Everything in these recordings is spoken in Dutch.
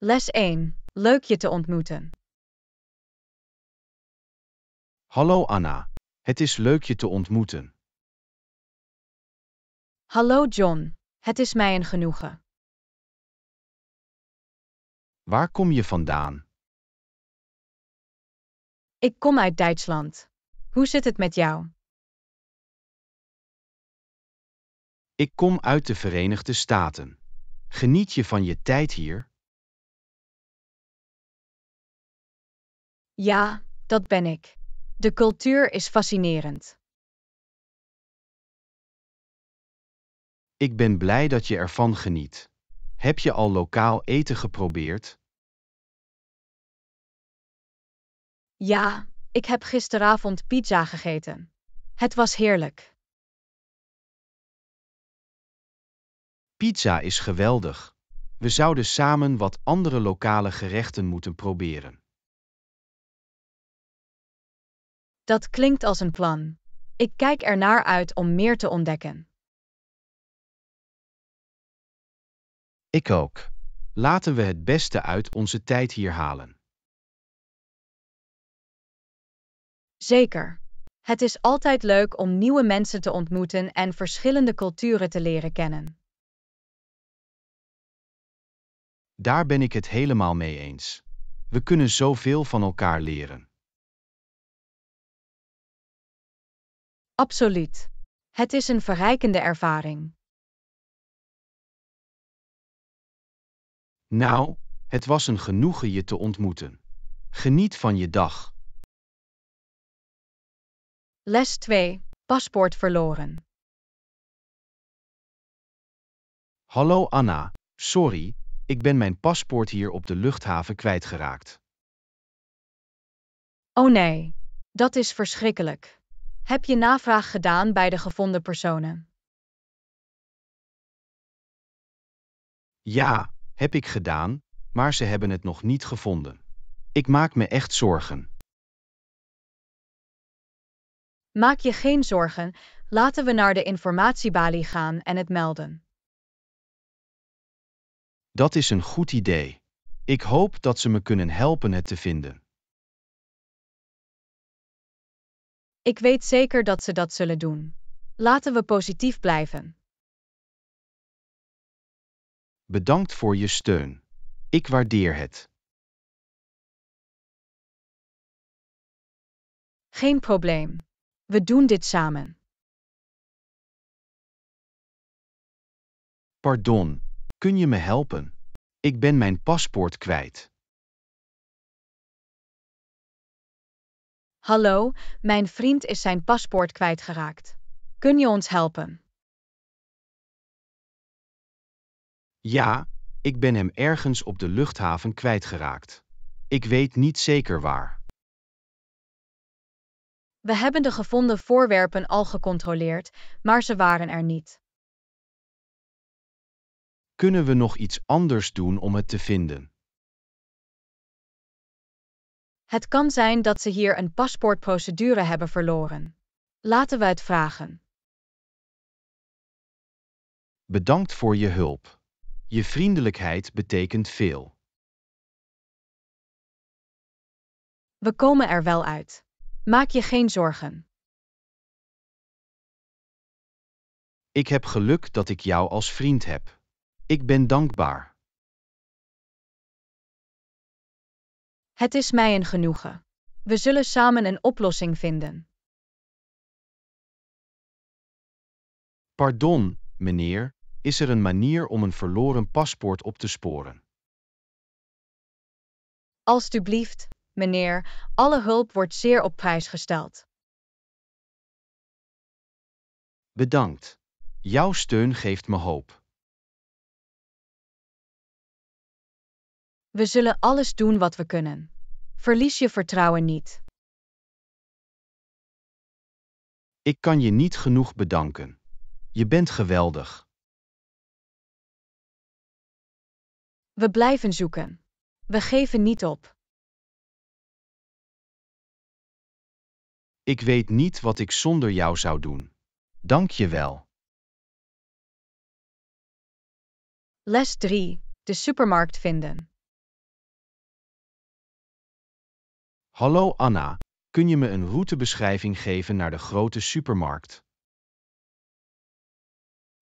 Les 1. Leuk je te ontmoeten. Hallo Anna, het is leuk je te ontmoeten. Hallo John, het is mij een genoegen. Waar kom je vandaan? Ik kom uit Duitsland. Hoe zit het met jou? Ik kom uit de Verenigde Staten. Geniet je van je tijd hier? Ja, dat ben ik. De cultuur is fascinerend. Ik ben blij dat je ervan geniet. Heb je al lokaal eten geprobeerd? Ja, ik heb gisteravond pizza gegeten. Het was heerlijk. Pizza is geweldig. We zouden samen wat andere lokale gerechten moeten proberen. Dat klinkt als een plan. Ik kijk ernaar uit om meer te ontdekken. Ik ook. Laten we het beste uit onze tijd hier halen. Zeker. Het is altijd leuk om nieuwe mensen te ontmoeten en verschillende culturen te leren kennen. Daar ben ik het helemaal mee eens. We kunnen zoveel van elkaar leren. Absoluut. Het is een verrijkende ervaring. Nou, het was een genoegen je te ontmoeten. Geniet van je dag. Les 2. Paspoort verloren. Hallo Anna, sorry, ik ben mijn paspoort hier op de luchthaven kwijtgeraakt. Oh nee, dat is verschrikkelijk. Heb je navraag gedaan bij de gevonden personen? Ja, heb ik gedaan, maar ze hebben het nog niet gevonden. Ik maak me echt zorgen. Maak je geen zorgen, laten we naar de informatiebalie gaan en het melden. Dat is een goed idee. Ik hoop dat ze me kunnen helpen het te vinden. Ik weet zeker dat ze dat zullen doen. Laten we positief blijven. Bedankt voor je steun. Ik waardeer het. Geen probleem. We doen dit samen. Pardon, kun je me helpen? Ik ben mijn paspoort kwijt. Hallo, mijn vriend is zijn paspoort kwijtgeraakt. Kun je ons helpen? Ja, ik ben hem ergens op de luchthaven kwijtgeraakt. Ik weet niet zeker waar. We hebben de gevonden voorwerpen al gecontroleerd, maar ze waren er niet. Kunnen we nog iets anders doen om het te vinden? Het kan zijn dat ze hier een paspoortprocedure hebben verloren. Laten we het vragen. Bedankt voor je hulp. Je vriendelijkheid betekent veel. We komen er wel uit. Maak je geen zorgen. Ik heb geluk dat ik jou als vriend heb. Ik ben dankbaar. Het is mij een genoegen. We zullen samen een oplossing vinden. Pardon, meneer, is er een manier om een verloren paspoort op te sporen? Alsjeblieft, meneer, alle hulp wordt zeer op prijs gesteld. Bedankt. Jouw steun geeft me hoop. We zullen alles doen wat we kunnen. Verlies je vertrouwen niet. Ik kan je niet genoeg bedanken. Je bent geweldig. We blijven zoeken. We geven niet op. Ik weet niet wat ik zonder jou zou doen. Dank je wel. Les 3. De supermarkt vinden. Hallo Anna, kun je me een routebeschrijving geven naar de grote supermarkt?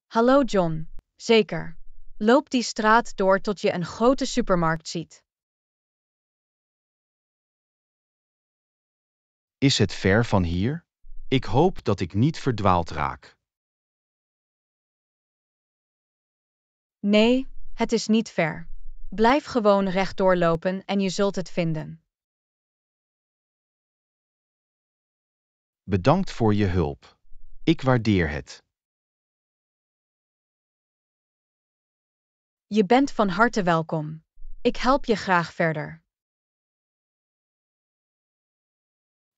Hallo John, zeker. Loop die straat door tot je een grote supermarkt ziet. Is het ver van hier? Ik hoop dat ik niet verdwaald raak. Nee, het is niet ver. Blijf gewoon rechtdoor lopen en je zult het vinden. Bedankt voor je hulp. Ik waardeer het. Je bent van harte welkom. Ik help je graag verder.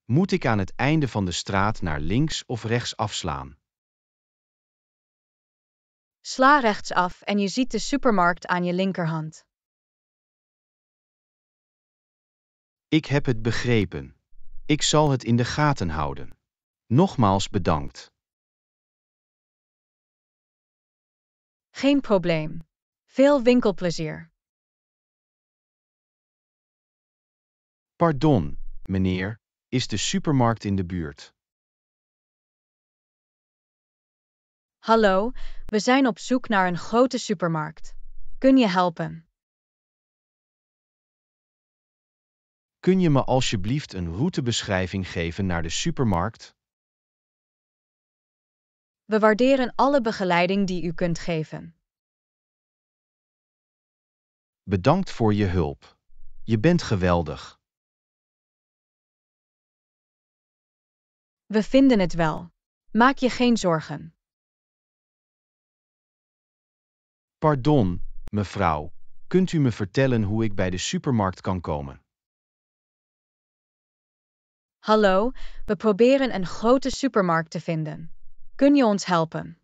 Moet ik aan het einde van de straat naar links of rechts afslaan? Sla rechts af en je ziet de supermarkt aan je linkerhand. Ik heb het begrepen. Ik zal het in de gaten houden. Nogmaals bedankt. Geen probleem. Veel winkelplezier. Pardon, meneer, is de supermarkt in de buurt? Hallo, we zijn op zoek naar een grote supermarkt. Kun je helpen? Kun je me alsjeblieft een routebeschrijving geven naar de supermarkt? We waarderen alle begeleiding die u kunt geven. Bedankt voor je hulp. Je bent geweldig. We vinden het wel. Maak je geen zorgen. Pardon, mevrouw, kunt u me vertellen hoe ik bij de supermarkt kan komen? Hallo, we proberen een grote supermarkt te vinden. Kun je ons helpen?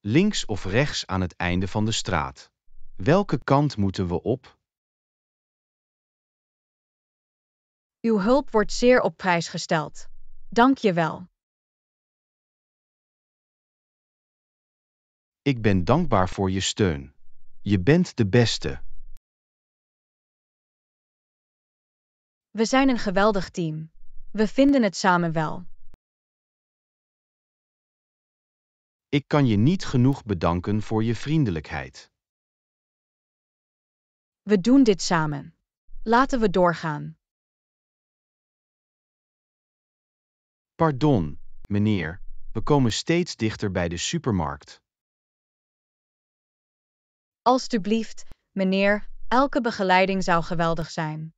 Links of rechts aan het einde van de straat. Welke kant moeten we op? Uw hulp wordt zeer op prijs gesteld. Dank je wel. Ik ben dankbaar voor je steun. Je bent de beste. We zijn een geweldig team. We vinden het samen wel. Ik kan je niet genoeg bedanken voor je vriendelijkheid. We doen dit samen. Laten we doorgaan. Pardon, meneer, we komen steeds dichter bij de supermarkt. Alsjeblieft, meneer, elke begeleiding zou geweldig zijn.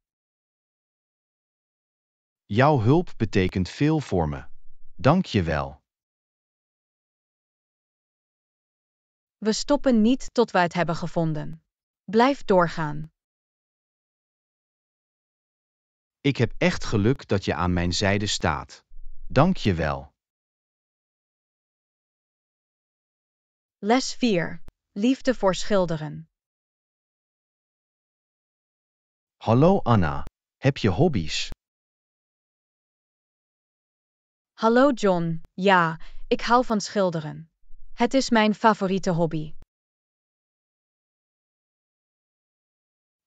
Jouw hulp betekent veel voor me. Dank je wel. We stoppen niet tot we het hebben gevonden. Blijf doorgaan. Ik heb echt geluk dat je aan mijn zijde staat. Dank je wel. Les 4. Liefde voor schilderen. Hallo Anna, heb je hobby's? Hallo John, ja, ik hou van schilderen. Het is mijn favoriete hobby.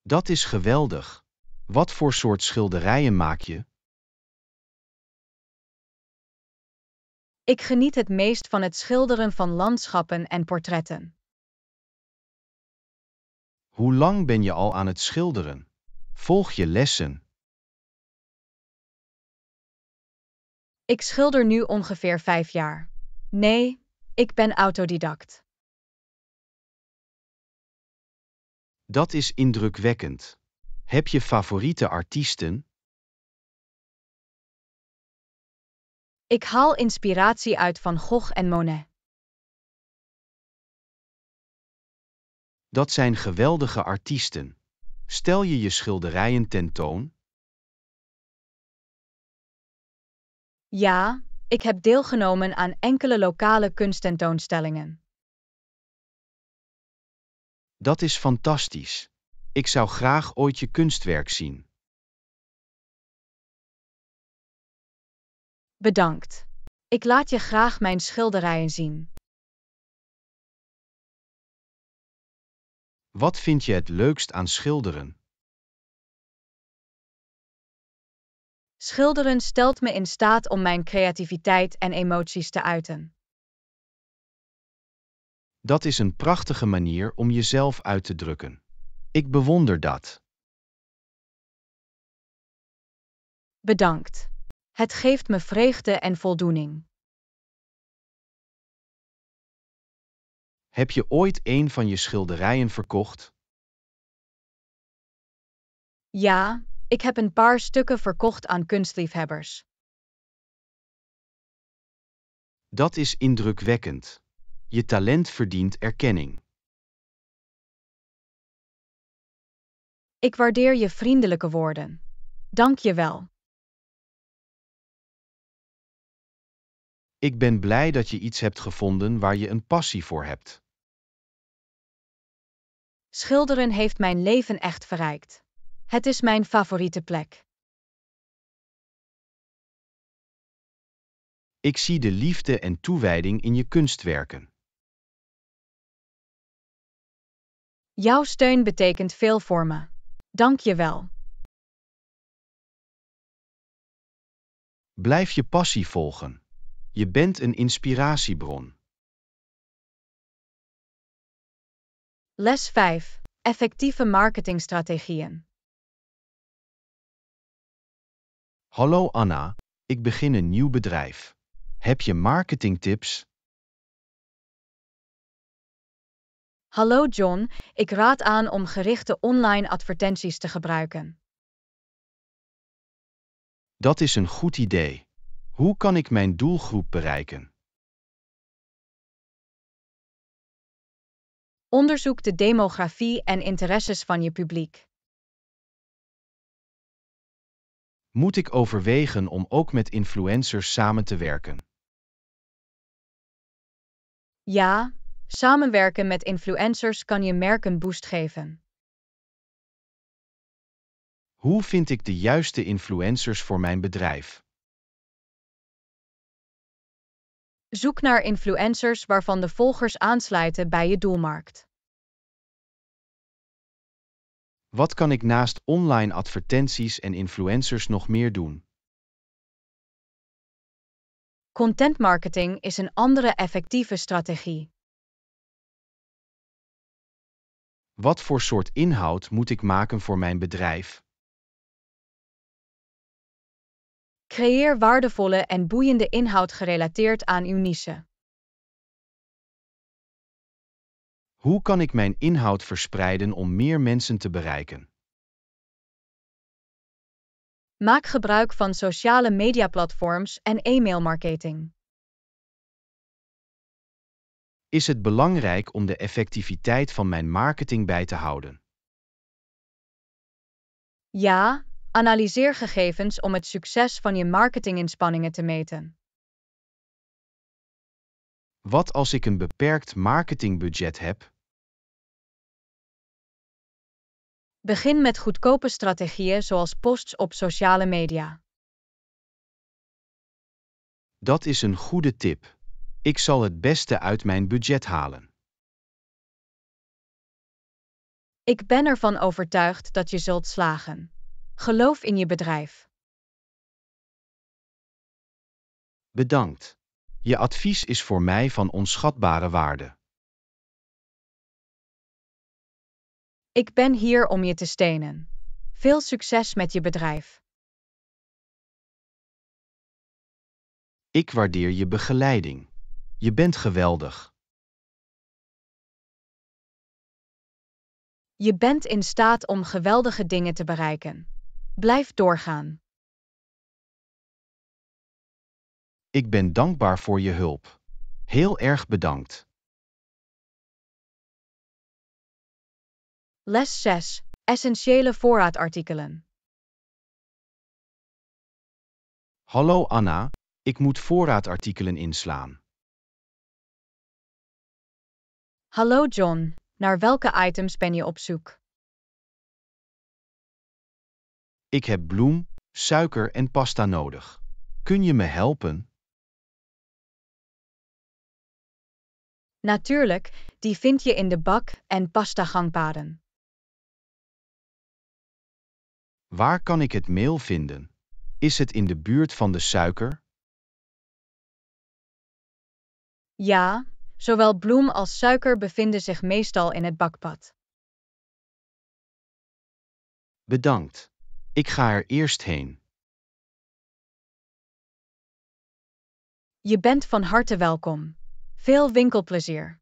Dat is geweldig. Wat voor soort schilderijen maak je? Ik geniet het meest van het schilderen van landschappen en portretten. Hoe lang ben je al aan het schilderen? Volg je lessen? Ik schilder nu ongeveer vijf jaar. Nee, ik ben autodidact. Dat is indrukwekkend. Heb je favoriete artiesten? Ik haal inspiratie uit van Gogh en Monet. Dat zijn geweldige artiesten. Stel je je schilderijen tentoon? Ja, ik heb deelgenomen aan enkele lokale kunsttentoonstellingen. Dat is fantastisch. Ik zou graag ooit je kunstwerk zien. Bedankt. Ik laat je graag mijn schilderijen zien. Wat vind je het leukst aan schilderen? Schilderen stelt me in staat om mijn creativiteit en emoties te uiten. Dat is een prachtige manier om jezelf uit te drukken. Ik bewonder dat. Bedankt. Het geeft me vreugde en voldoening. Heb je ooit een van je schilderijen verkocht? Ja, ik heb een paar stukken verkocht aan kunstliefhebbers. Dat is indrukwekkend. Je talent verdient erkenning. Ik waardeer je vriendelijke woorden. Dank je wel. Ik ben blij dat je iets hebt gevonden waar je een passie voor hebt. Schilderen heeft mijn leven echt verrijkt. Het is mijn favoriete plek. Ik zie de liefde en toewijding in je kunstwerken. Jouw steun betekent veel voor me. Dank je wel. Blijf je passie volgen. Je bent een inspiratiebron. Les 5. Effectieve marketingstrategieën. Hallo Anna, ik begin een nieuw bedrijf. Heb je marketingtips? Hallo John, ik raad aan om gerichte online advertenties te gebruiken. Dat is een goed idee. Hoe kan ik mijn doelgroep bereiken? Onderzoek de demografie en interesses van je publiek. moet ik overwegen om ook met influencers samen te werken? Ja, samenwerken met influencers kan je merken boost geven. Hoe vind ik de juiste influencers voor mijn bedrijf? Zoek naar influencers waarvan de volgers aansluiten bij je doelmarkt. Wat kan ik naast online advertenties en influencers nog meer doen? Content marketing is een andere effectieve strategie. Wat voor soort inhoud moet ik maken voor mijn bedrijf? Creëer waardevolle en boeiende inhoud gerelateerd aan uw niche. Hoe kan ik mijn inhoud verspreiden om meer mensen te bereiken? Maak gebruik van sociale mediaplatforms en e-mailmarketing. Is het belangrijk om de effectiviteit van mijn marketing bij te houden? Ja, analyseer gegevens om het succes van je marketinginspanningen te meten. Wat als ik een beperkt marketingbudget heb? Begin met goedkope strategieën zoals posts op sociale media. Dat is een goede tip. Ik zal het beste uit mijn budget halen. Ik ben ervan overtuigd dat je zult slagen. Geloof in je bedrijf. Bedankt. Je advies is voor mij van onschatbare waarde. Ik ben hier om je te stenen. Veel succes met je bedrijf. Ik waardeer je begeleiding. Je bent geweldig. Je bent in staat om geweldige dingen te bereiken. Blijf doorgaan. Ik ben dankbaar voor je hulp. Heel erg bedankt. Les 6. Essentiële voorraadartikelen. Hallo Anna, ik moet voorraadartikelen inslaan. Hallo John, naar welke items ben je op zoek? Ik heb bloem, suiker en pasta nodig. Kun je me helpen? Natuurlijk, die vind je in de bak- en pasta gangpaden. Waar kan ik het meel vinden? Is het in de buurt van de suiker? Ja, zowel bloem als suiker bevinden zich meestal in het bakpad. Bedankt. Ik ga er eerst heen. Je bent van harte welkom. Veel winkelplezier.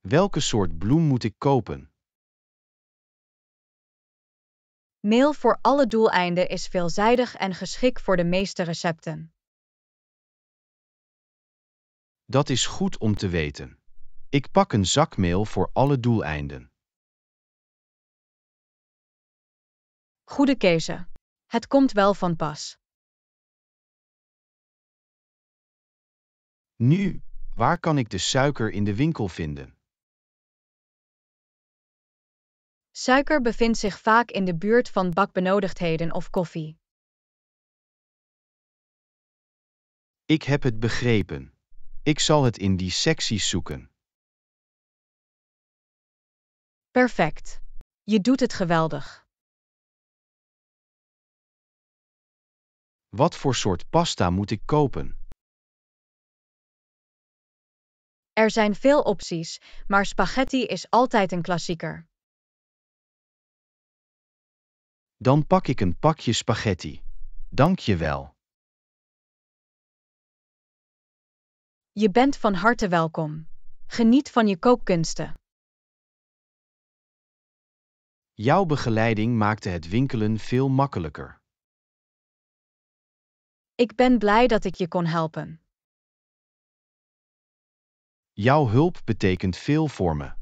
Welke soort bloem moet ik kopen? Meel voor alle doeleinden is veelzijdig en geschikt voor de meeste recepten. Dat is goed om te weten. Ik pak een zak meel voor alle doeleinden. Goede keuze. Het komt wel van pas. Nu, waar kan ik de suiker in de winkel vinden? Suiker bevindt zich vaak in de buurt van bakbenodigdheden of koffie. Ik heb het begrepen. Ik zal het in die secties zoeken. Perfect. Je doet het geweldig. Wat voor soort pasta moet ik kopen? Er zijn veel opties, maar spaghetti is altijd een klassieker. Dan pak ik een pakje spaghetti. Dank je wel. Je bent van harte welkom. Geniet van je kookkunsten. Jouw begeleiding maakte het winkelen veel makkelijker. Ik ben blij dat ik je kon helpen. Jouw hulp betekent veel voor me.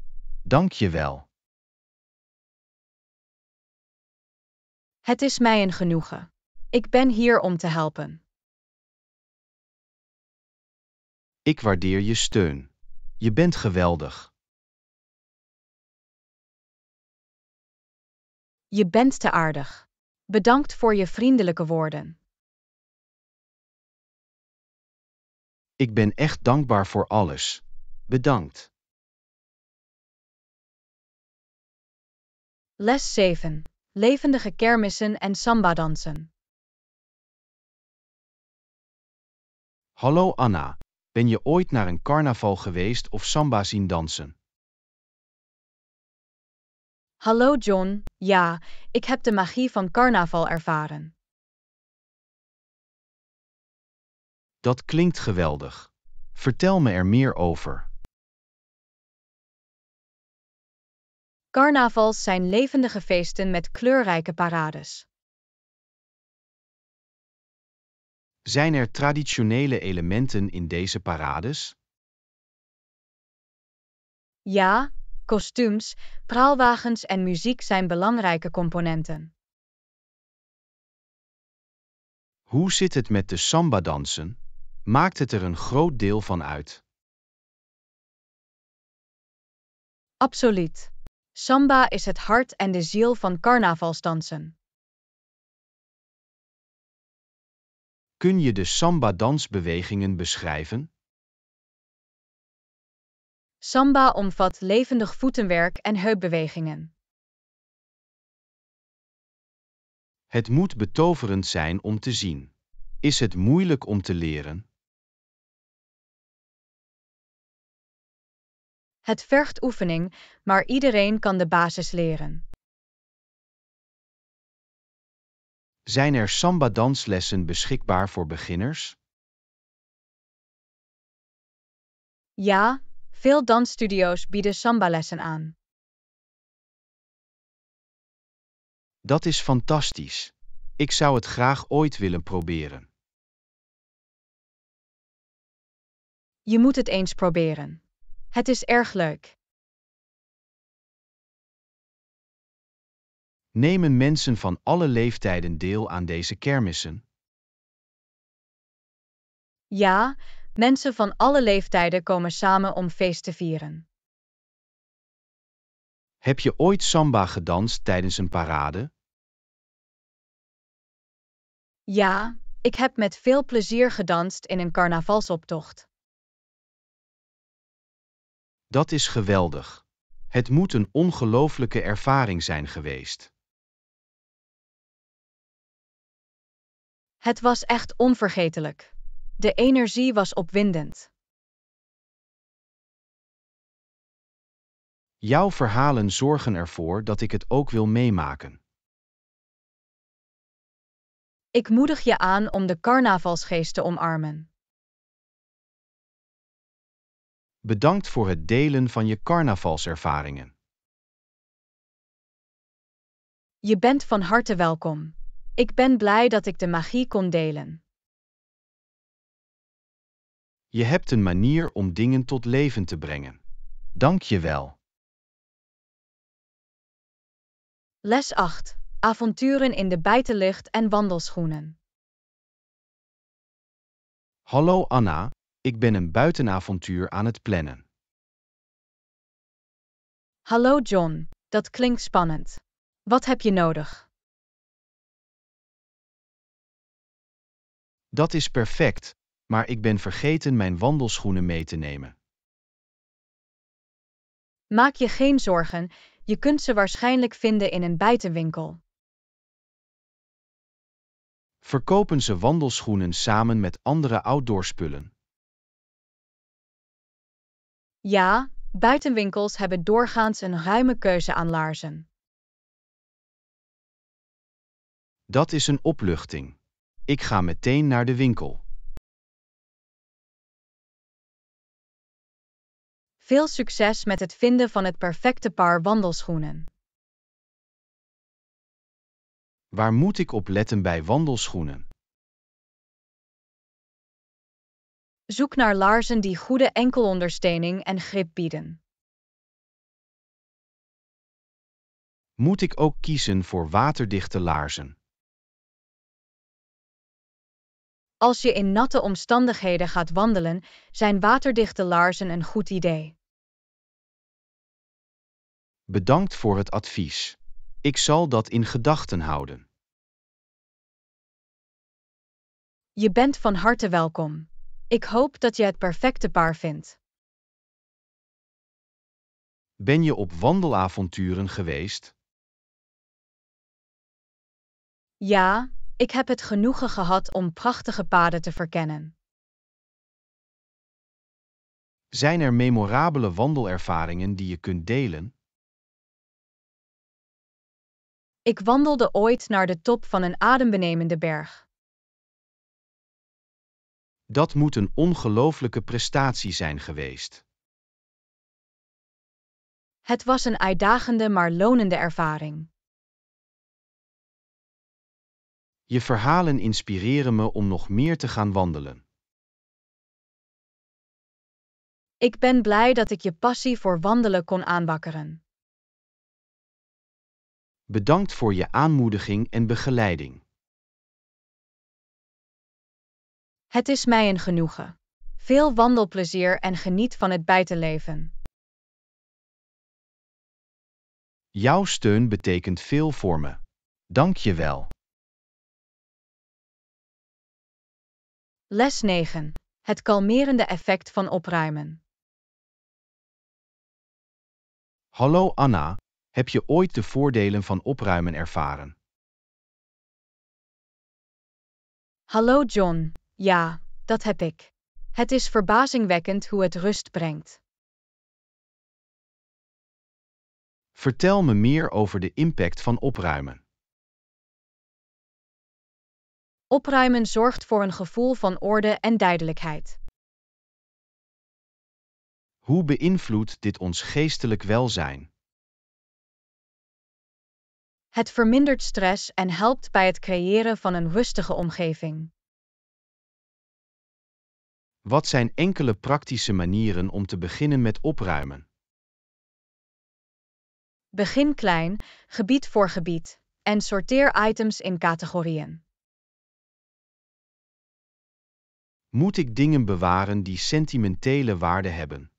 Dank je wel. Het is mij een genoegen. Ik ben hier om te helpen. Ik waardeer je steun. Je bent geweldig. Je bent te aardig. Bedankt voor je vriendelijke woorden. Ik ben echt dankbaar voor alles. Bedankt. Les 7 levendige kermissen en samba-dansen. Hallo Anna, ben je ooit naar een carnaval geweest of samba zien dansen? Hallo John, ja, ik heb de magie van carnaval ervaren. Dat klinkt geweldig. Vertel me er meer over. Carnavals zijn levendige feesten met kleurrijke parades. Zijn er traditionele elementen in deze parades? Ja, kostuums, praalwagens en muziek zijn belangrijke componenten. Hoe zit het met de samba-dansen? Maakt het er een groot deel van uit? Absoluut. Samba is het hart en de ziel van carnavalsdansen. Kun je de samba-dansbewegingen beschrijven? Samba omvat levendig voetenwerk en heupbewegingen. Het moet betoverend zijn om te zien. Is het moeilijk om te leren? Het vergt oefening, maar iedereen kan de basis leren. Zijn er samba-danslessen beschikbaar voor beginners? Ja, veel dansstudio's bieden samba-lessen aan. Dat is fantastisch. Ik zou het graag ooit willen proberen. Je moet het eens proberen. Het is erg leuk. Nemen mensen van alle leeftijden deel aan deze kermissen? Ja, mensen van alle leeftijden komen samen om feest te vieren. Heb je ooit samba gedanst tijdens een parade? Ja, ik heb met veel plezier gedanst in een carnavalsoptocht. Dat is geweldig. Het moet een ongelooflijke ervaring zijn geweest. Het was echt onvergetelijk. De energie was opwindend. Jouw verhalen zorgen ervoor dat ik het ook wil meemaken. Ik moedig je aan om de carnavalsgeest te omarmen. Bedankt voor het delen van je carnavalservaringen. Je bent van harte welkom. Ik ben blij dat ik de magie kon delen. Je hebt een manier om dingen tot leven te brengen. Dank je wel. Les 8. Avonturen in de buitenlucht en wandelschoenen. Hallo Anna, ik ben een buitenavontuur aan het plannen. Hallo John, dat klinkt spannend. Wat heb je nodig? Dat is perfect, maar ik ben vergeten mijn wandelschoenen mee te nemen. Maak je geen zorgen, je kunt ze waarschijnlijk vinden in een buitenwinkel. Verkopen ze wandelschoenen samen met andere outdoorspullen? Ja, buitenwinkels hebben doorgaans een ruime keuze aan laarzen. Dat is een opluchting. Ik ga meteen naar de winkel. Veel succes met het vinden van het perfecte paar wandelschoenen. Waar moet ik op letten bij wandelschoenen? Zoek naar laarzen die goede enkelondersteuning en grip bieden. Moet ik ook kiezen voor waterdichte laarzen? Als je in natte omstandigheden gaat wandelen, zijn waterdichte laarzen een goed idee. Bedankt voor het advies. Ik zal dat in gedachten houden. Je bent van harte welkom. Ik hoop dat je het perfecte paar vindt. Ben je op wandelavonturen geweest? Ja, ik heb het genoegen gehad om prachtige paden te verkennen. Zijn er memorabele wandelervaringen die je kunt delen? Ik wandelde ooit naar de top van een adembenemende berg. Dat moet een ongelooflijke prestatie zijn geweest. Het was een uitdagende maar lonende ervaring. Je verhalen inspireren me om nog meer te gaan wandelen. Ik ben blij dat ik je passie voor wandelen kon aanwakkeren. Bedankt voor je aanmoediging en begeleiding. Het is mij een genoegen. Veel wandelplezier en geniet van het buitenleven. Jouw steun betekent veel voor me. Dank je wel. Les 9. Het kalmerende effect van opruimen. Hallo Anna, heb je ooit de voordelen van opruimen ervaren? Hallo John, ja, dat heb ik. Het is verbazingwekkend hoe het rust brengt. Vertel me meer over de impact van opruimen. Opruimen zorgt voor een gevoel van orde en duidelijkheid. Hoe beïnvloedt dit ons geestelijk welzijn? Het vermindert stress en helpt bij het creëren van een rustige omgeving. Wat zijn enkele praktische manieren om te beginnen met opruimen? Begin klein, gebied voor gebied, en sorteer items in categorieën. Moet ik dingen bewaren die sentimentele waarde hebben?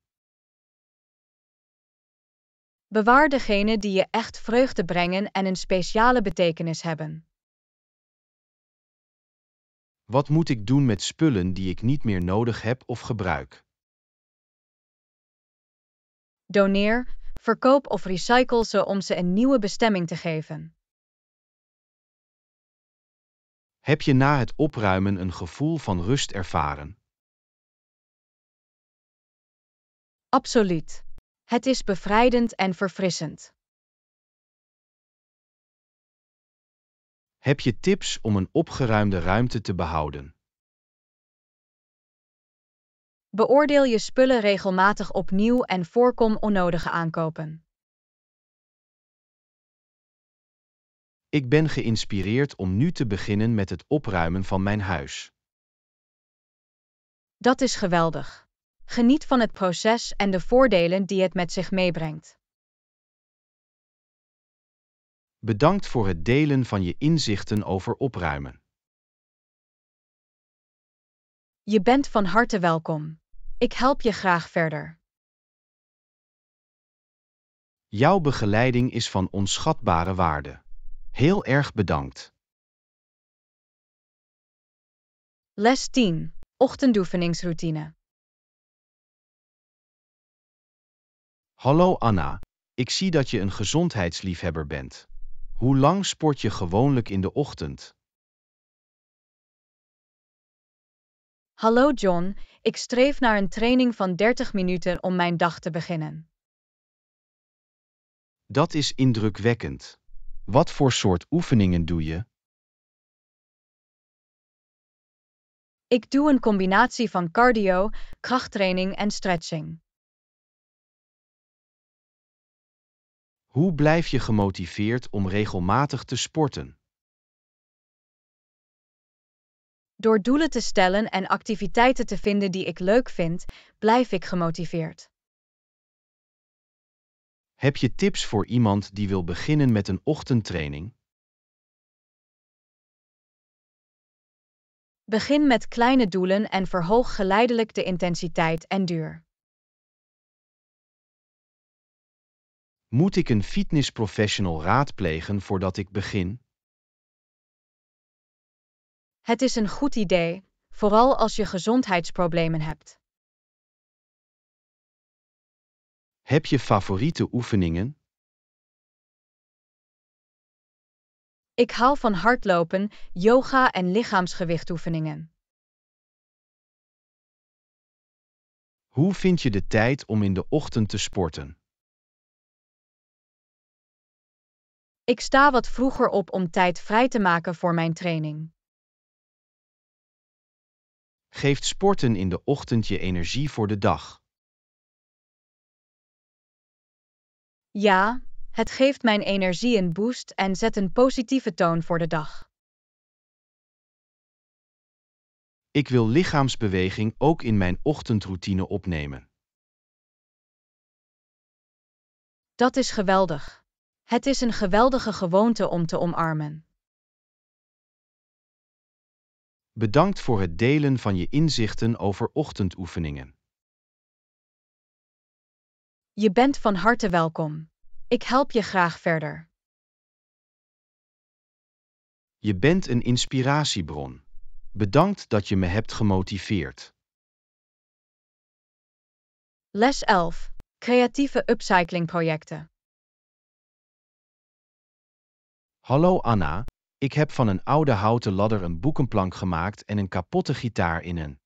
Bewaar degene die je echt vreugde brengen en een speciale betekenis hebben. Wat moet ik doen met spullen die ik niet meer nodig heb of gebruik? Doneer, verkoop of recycle ze om ze een nieuwe bestemming te geven. Heb je na het opruimen een gevoel van rust ervaren? Absoluut. Het is bevrijdend en verfrissend. Heb je tips om een opgeruimde ruimte te behouden? Beoordeel je spullen regelmatig opnieuw en voorkom onnodige aankopen. Ik ben geïnspireerd om nu te beginnen met het opruimen van mijn huis. Dat is geweldig. Geniet van het proces en de voordelen die het met zich meebrengt. Bedankt voor het delen van je inzichten over opruimen. Je bent van harte welkom. Ik help je graag verder. Jouw begeleiding is van onschatbare waarde. Heel erg bedankt. Les 10. Ochtendoefeningsroutine. Hallo Anna, ik zie dat je een gezondheidsliefhebber bent. Hoe lang sport je gewoonlijk in de ochtend? Hallo John, ik streef naar een training van 30 minuten om mijn dag te beginnen. Dat is indrukwekkend. Wat voor soort oefeningen doe je? Ik doe een combinatie van cardio, krachttraining en stretching. Hoe blijf je gemotiveerd om regelmatig te sporten? Door doelen te stellen en activiteiten te vinden die ik leuk vind, blijf ik gemotiveerd. Heb je tips voor iemand die wil beginnen met een ochtendtraining? Begin met kleine doelen en verhoog geleidelijk de intensiteit en duur. Moet ik een fitnessprofessional raadplegen voordat ik begin? Het is een goed idee, vooral als je gezondheidsproblemen hebt. Heb je favoriete oefeningen? Ik hou van hardlopen, yoga en lichaamsgewichtoefeningen. Hoe vind je de tijd om in de ochtend te sporten? Ik sta wat vroeger op om tijd vrij te maken voor mijn training. Geeft sporten in de ochtend je energie voor de dag? Ja, het geeft mijn energie een boost en zet een positieve toon voor de dag. Ik wil lichaamsbeweging ook in mijn ochtendroutine opnemen. Dat is geweldig. Het is een geweldige gewoonte om te omarmen. Bedankt voor het delen van je inzichten over ochtendoefeningen. Je bent van harte welkom. Ik help je graag verder. Je bent een inspiratiebron. Bedankt dat je me hebt gemotiveerd. Les 11. Creatieve upcyclingprojecten. Hallo Anna, ik heb van een oude houten ladder een boekenplank gemaakt en een kapotte gitaar in een.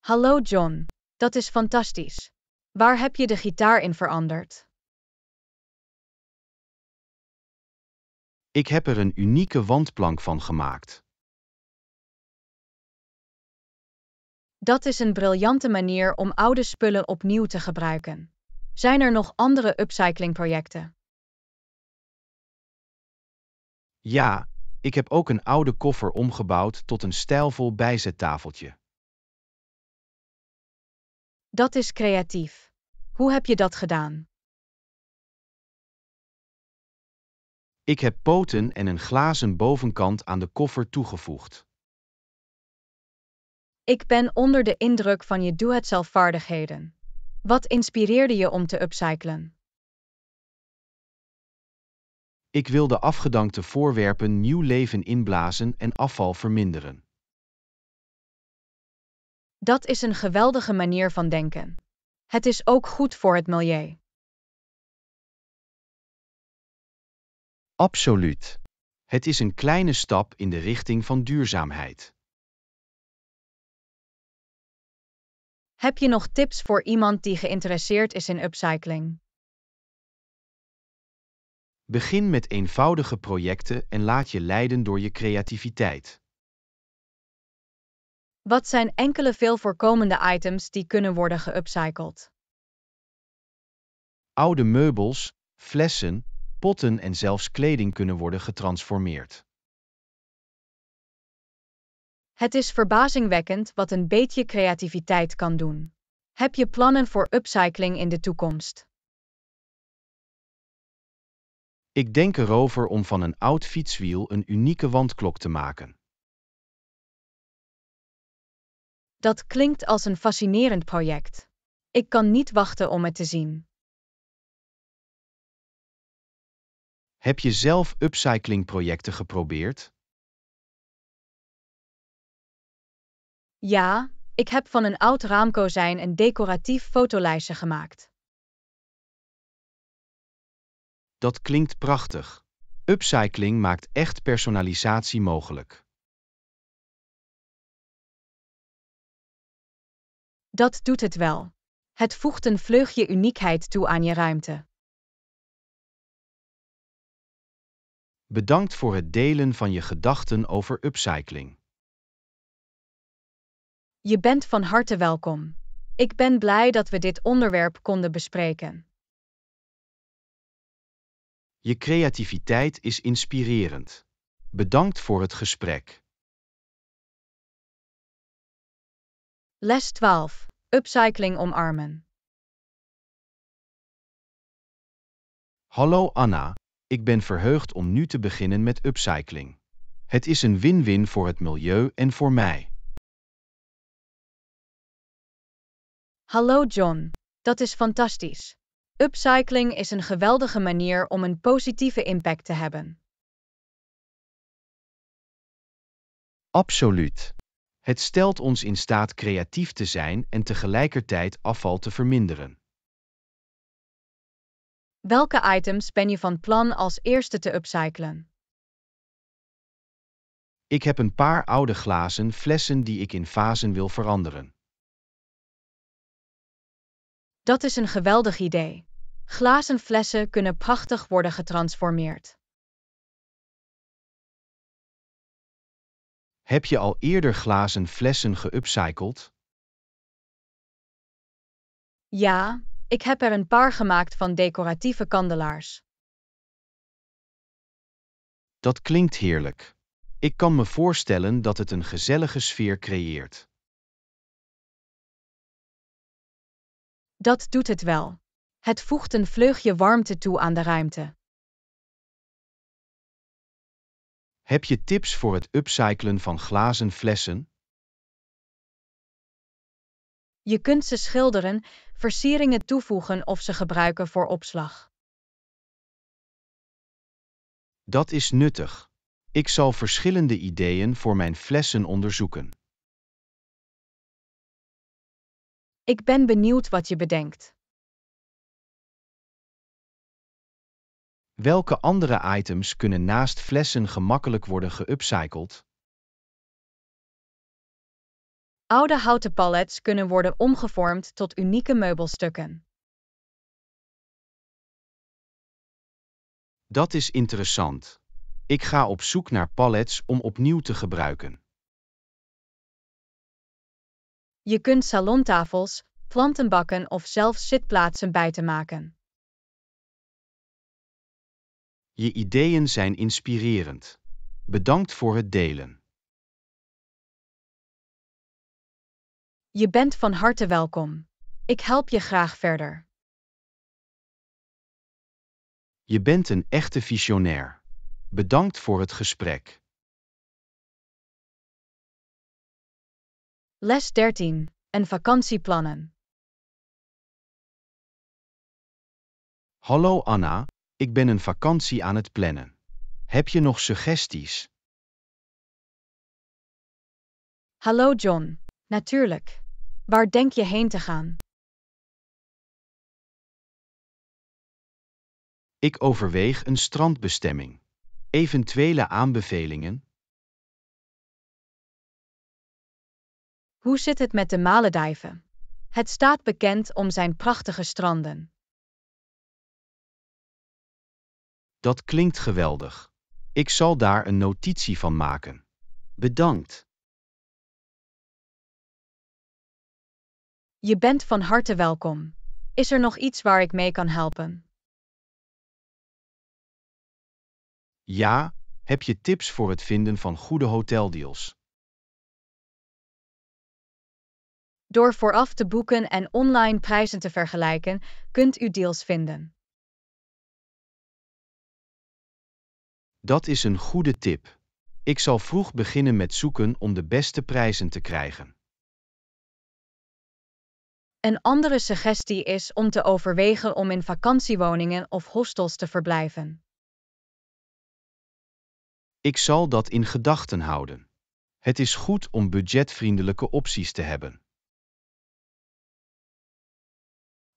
Hallo John, dat is fantastisch. Waar heb je de gitaar in veranderd? Ik heb er een unieke wandplank van gemaakt. Dat is een briljante manier om oude spullen opnieuw te gebruiken. Zijn er nog andere upcyclingprojecten? Ja, ik heb ook een oude koffer omgebouwd tot een stijlvol bijzettafeltje. Dat is creatief. Hoe heb je dat gedaan? Ik heb poten en een glazen bovenkant aan de koffer toegevoegd. Ik ben onder de indruk van je doe-het-zelfvaardigheden. Wat inspireerde je om te upcyclen? Ik wil de afgedankte voorwerpen nieuw leven inblazen en afval verminderen. Dat is een geweldige manier van denken. Het is ook goed voor het milieu. Absoluut. Het is een kleine stap in de richting van duurzaamheid. Heb je nog tips voor iemand die geïnteresseerd is in upcycling? Begin met eenvoudige projecten en laat je leiden door je creativiteit. Wat zijn enkele veel voorkomende items die kunnen worden geupcycled? Oude meubels, flessen, potten en zelfs kleding kunnen worden getransformeerd. Het is verbazingwekkend wat een beetje creativiteit kan doen. Heb je plannen voor upcycling in de toekomst? Ik denk erover om van een oud fietswiel een unieke wandklok te maken. Dat klinkt als een fascinerend project. Ik kan niet wachten om het te zien. Heb je zelf upcyclingprojecten geprobeerd? Ja, ik heb van een oud raamkozijn een decoratief fotolijstje gemaakt. Dat klinkt prachtig. Upcycling maakt echt personalisatie mogelijk. Dat doet het wel. Het voegt een vleugje uniekheid toe aan je ruimte. Bedankt voor het delen van je gedachten over upcycling. Je bent van harte welkom. Ik ben blij dat we dit onderwerp konden bespreken. Je creativiteit is inspirerend. Bedankt voor het gesprek. Les 12. Upcycling omarmen. Hallo Anna, ik ben verheugd om nu te beginnen met upcycling. Het is een win-win voor het milieu en voor mij. Hallo John, dat is fantastisch. Upcycling is een geweldige manier om een positieve impact te hebben. Absoluut. Het stelt ons in staat creatief te zijn en tegelijkertijd afval te verminderen. Welke items ben je van plan als eerste te upcyclen? Ik heb een paar oude glazen flessen die ik in vazen wil veranderen. Dat is een geweldig idee. Glazen flessen kunnen prachtig worden getransformeerd. Heb je al eerder glazen flessen geupcycled? Ja, ik heb er een paar gemaakt van decoratieve kandelaars. Dat klinkt heerlijk. Ik kan me voorstellen dat het een gezellige sfeer creëert. Dat doet het wel. Het voegt een vleugje warmte toe aan de ruimte. Heb je tips voor het upcyclen van glazen flessen? Je kunt ze schilderen, versieringen toevoegen of ze gebruiken voor opslag. Dat is nuttig. Ik zal verschillende ideeën voor mijn flessen onderzoeken. Ik ben benieuwd wat je bedenkt. Welke andere items kunnen naast flessen gemakkelijk worden geupcycled? Oude houten pallets kunnen worden omgevormd tot unieke meubelstukken. Dat is interessant. Ik ga op zoek naar pallets om opnieuw te gebruiken. Je kunt salontafels, plantenbakken of zelfs zitplaatsen bij te maken. Je ideeën zijn inspirerend. Bedankt voor het delen. Je bent van harte welkom. Ik help je graag verder. Je bent een echte visionair. Bedankt voor het gesprek. Les 13. En vakantieplannen. Hallo Anna, ik ben een vakantie aan het plannen. Heb je nog suggesties? Hallo John, natuurlijk. Waar denk je heen te gaan? Ik overweeg een strandbestemming. Eventuele aanbevelingen? Hoe zit het met de Malediven? Het staat bekend om zijn prachtige stranden. Dat klinkt geweldig. Ik zal daar een notitie van maken. Bedankt. Je bent van harte welkom. Is er nog iets waar ik mee kan helpen? Ja, heb je tips voor het vinden van goede hoteldeals? Door vooraf te boeken en online prijzen te vergelijken, kunt u deals vinden. Dat is een goede tip. Ik zal vroeg beginnen met zoeken om de beste prijzen te krijgen. Een andere suggestie is om te overwegen om in vakantiewoningen of hostels te verblijven. Ik zal dat in gedachten houden. Het is goed om budgetvriendelijke opties te hebben.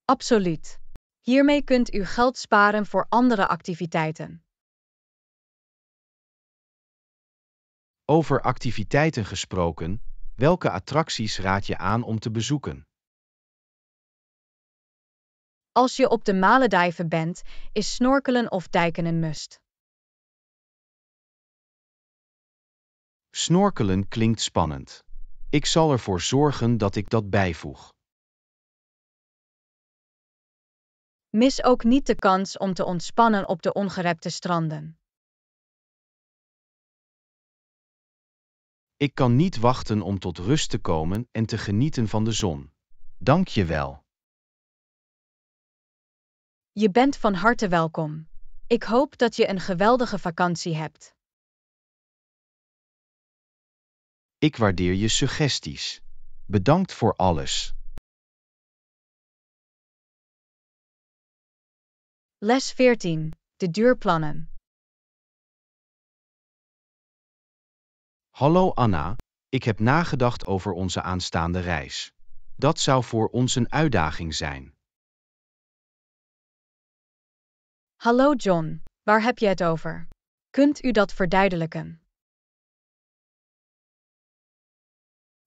Absoluut. Hiermee kunt u geld sparen voor andere activiteiten. Over activiteiten gesproken, welke attracties raad je aan om te bezoeken? Als je op de Malediven bent, is snorkelen of dijken een must. Snorkelen klinkt spannend. Ik zal ervoor zorgen dat ik dat bijvoeg. Mis ook niet de kans om te ontspannen op de ongerepte stranden. Ik kan niet wachten om tot rust te komen en te genieten van de zon. Dank je wel. Je bent van harte welkom. Ik hoop dat je een geweldige vakantie hebt. Ik waardeer je suggesties. Bedankt voor alles. Les 14. De duurplannen. Hallo Anna, ik heb nagedacht over onze aanstaande reis. Dat zou voor ons een uitdaging zijn. Hallo John, waar heb je het over? Kunt u dat verduidelijken?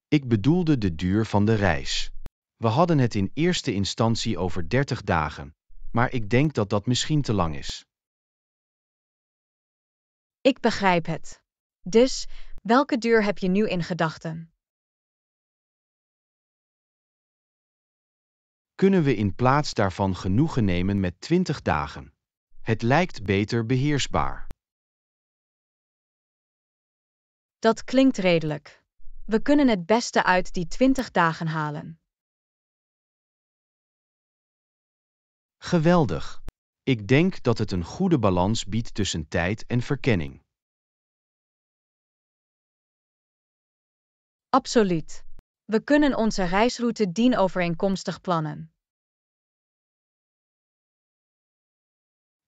Ik bedoelde de duur van de reis. We hadden het in eerste instantie over 30 dagen, maar ik denk dat dat misschien te lang is. Ik begrijp het. Dus Welke duur heb je nu in gedachten? Kunnen we in plaats daarvan genoegen nemen met 20 dagen? Het lijkt beter beheersbaar. Dat klinkt redelijk. We kunnen het beste uit die 20 dagen halen. Geweldig. Ik denk dat het een goede balans biedt tussen tijd en verkenning. Absoluut. We kunnen onze reisroute dienovereenkomstig plannen.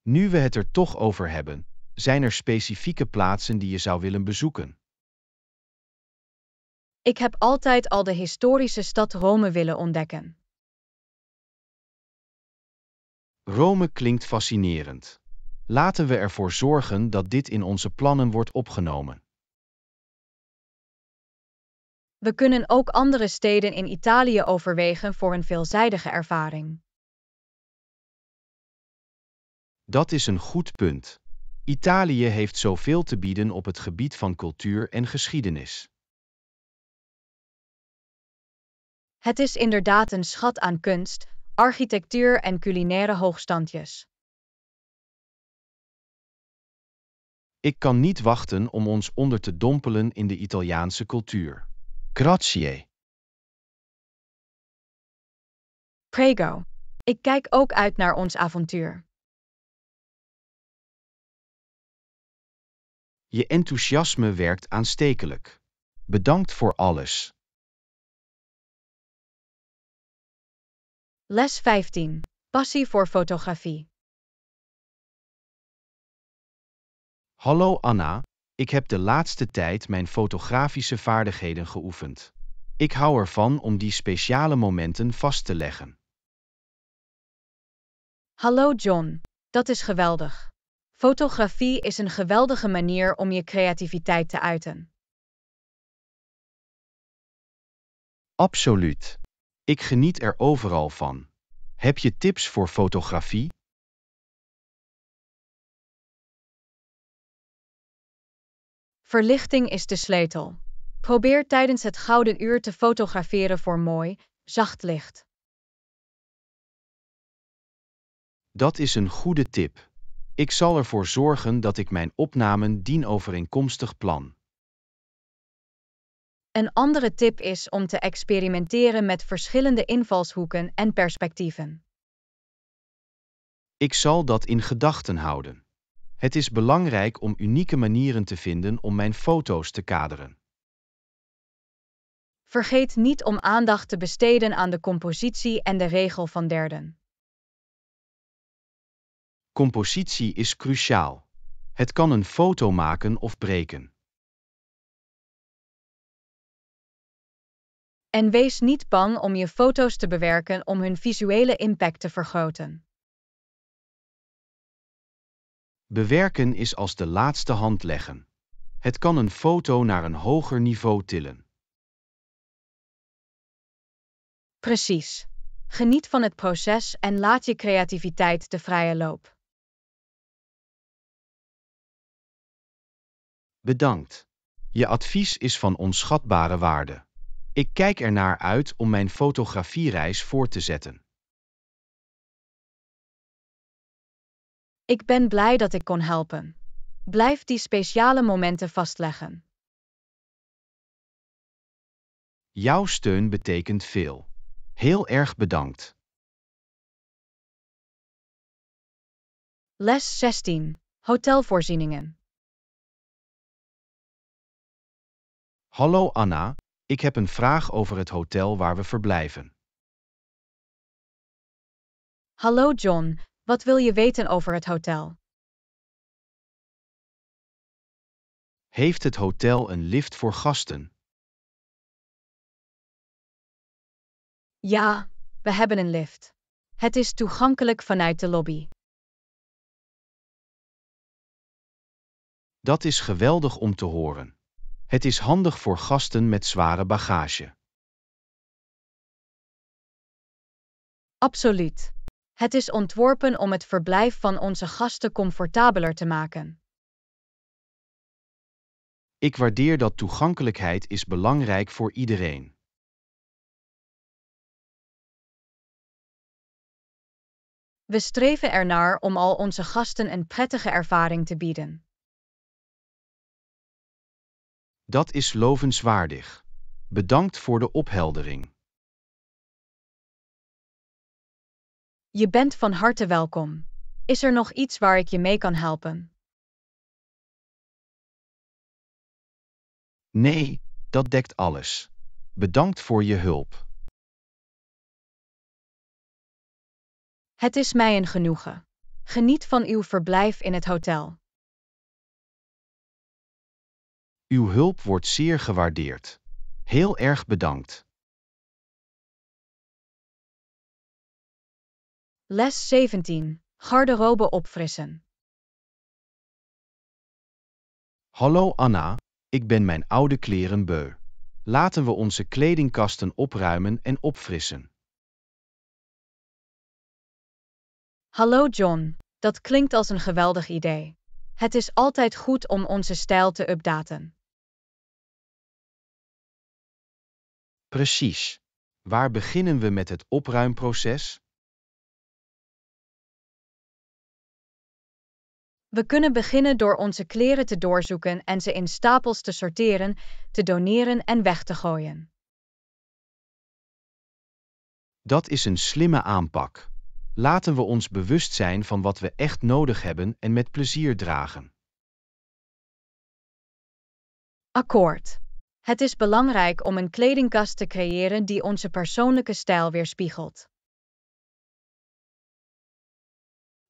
Nu we het er toch over hebben, zijn er specifieke plaatsen die je zou willen bezoeken? Ik heb altijd al de historische stad Rome willen ontdekken. Rome klinkt fascinerend. Laten we ervoor zorgen dat dit in onze plannen wordt opgenomen. We kunnen ook andere steden in Italië overwegen voor een veelzijdige ervaring. Dat is een goed punt. Italië heeft zoveel te bieden op het gebied van cultuur en geschiedenis. Het is inderdaad een schat aan kunst, architectuur en culinaire hoogstandjes. Ik kan niet wachten om ons onder te dompelen in de Italiaanse cultuur. Grazie. Prego. Ik kijk ook uit naar ons avontuur. Je enthousiasme werkt aanstekelijk. Bedankt voor alles. Les 15. Passie voor fotografie. Hallo Anna, ik heb de laatste tijd mijn fotografische vaardigheden geoefend. Ik hou ervan om die speciale momenten vast te leggen. Hallo John, dat is geweldig. Fotografie is een geweldige manier om je creativiteit te uiten. Absoluut. Ik geniet er overal van. Heb je tips voor fotografie? Verlichting is de sleutel. Probeer tijdens het gouden uur te fotograferen voor mooi, zacht licht. Dat is een goede tip. Ik zal ervoor zorgen dat ik mijn opnamen dien overeenkomstig plan. Een andere tip is om te experimenteren met verschillende invalshoeken en perspectieven. Ik zal dat in gedachten houden. Het is belangrijk om unieke manieren te vinden om mijn foto's te kaderen. Vergeet niet om aandacht te besteden aan de compositie en de regel van derden. Compositie is cruciaal. Het kan een foto maken of breken. En wees niet bang om je foto's te bewerken om hun visuele impact te vergroten. Bewerken is als de laatste hand leggen. Het kan een foto naar een hoger niveau tillen. Precies. Geniet van het proces en laat je creativiteit de vrije loop. Bedankt. Je advies is van onschatbare waarde. Ik kijk ernaar uit om mijn fotografiereis voort te zetten. Ik ben blij dat ik kon helpen. Blijf die speciale momenten vastleggen. Jouw steun betekent veel. Heel erg bedankt. Les 16. Hotelvoorzieningen. Hallo Anna, ik heb een vraag over het hotel waar we verblijven. Hallo John, wat wil je weten over het hotel? Heeft het hotel een lift voor gasten? Ja, we hebben een lift. Het is toegankelijk vanuit de lobby. Dat is geweldig om te horen. Het is handig voor gasten met zware bagage. Absoluut. Het is ontworpen om het verblijf van onze gasten comfortabeler te maken. Ik waardeer dat toegankelijkheid is belangrijk voor iedereen. We streven ernaar om al onze gasten een prettige ervaring te bieden. Dat is lovenswaardig. Bedankt voor de opheldering. Je bent van harte welkom. Is er nog iets waar ik je mee kan helpen? Nee, dat dekt alles. Bedankt voor je hulp. Het is mij een genoegen. Geniet van uw verblijf in het hotel. Uw hulp wordt zeer gewaardeerd. Heel erg bedankt. Les 17. Garderobe opfrissen. Hallo Anna, ik ben mijn oude kleren beu. Laten we onze kledingkasten opruimen en opfrissen. Hallo John, dat klinkt als een geweldig idee. Het is altijd goed om onze stijl te updaten. Precies. Waar beginnen we met het opruimproces? We kunnen beginnen door onze kleren te doorzoeken en ze in stapels te sorteren, te doneren en weg te gooien. Dat is een slimme aanpak. Laten we ons bewust zijn van wat we echt nodig hebben en met plezier dragen. Akkoord. Het is belangrijk om een kledingkast te creëren die onze persoonlijke stijl weerspiegelt.